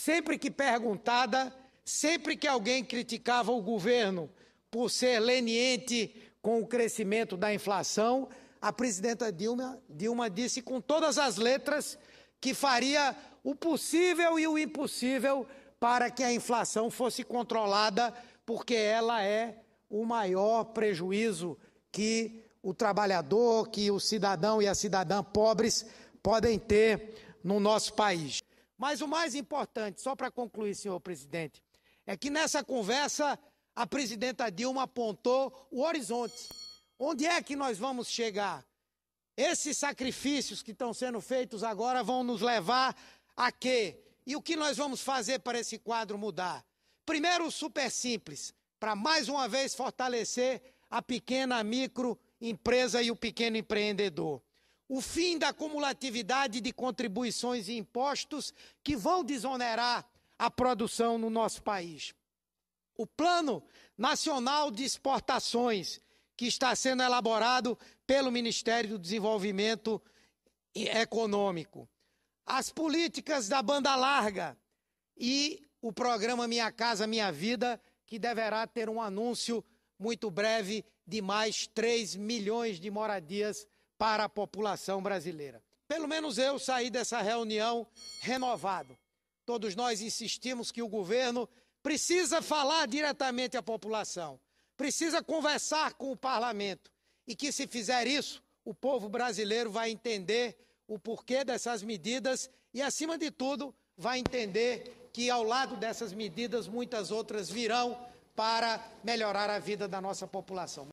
Sempre que perguntada, sempre que alguém criticava o governo por ser leniente com o crescimento da inflação, a presidenta Dilma, Dilma disse com todas as letras que faria o possível e o impossível para que a inflação fosse controlada, porque ela é o maior prejuízo que o trabalhador, que o cidadão e a cidadã pobres podem ter no nosso país. Mas o mais importante, só para concluir, senhor presidente, é que nessa conversa a presidenta Dilma apontou o horizonte. Onde é que nós vamos chegar? Esses sacrifícios que estão sendo feitos agora vão nos levar a quê? E o que nós vamos fazer para esse quadro mudar? Primeiro, super simples, para mais uma vez fortalecer a pequena microempresa e o pequeno empreendedor o fim da acumulatividade de contribuições e impostos que vão desonerar a produção no nosso país. O Plano Nacional de Exportações, que está sendo elaborado pelo Ministério do Desenvolvimento Econômico. As políticas da banda larga e o programa Minha Casa Minha Vida, que deverá ter um anúncio muito breve de mais 3 milhões de moradias para a população brasileira. Pelo menos eu saí dessa reunião renovado. Todos nós insistimos que o governo precisa falar diretamente à população, precisa conversar com o parlamento e que, se fizer isso, o povo brasileiro vai entender o porquê dessas medidas e, acima de tudo, vai entender que, ao lado dessas medidas, muitas outras virão para melhorar a vida da nossa população.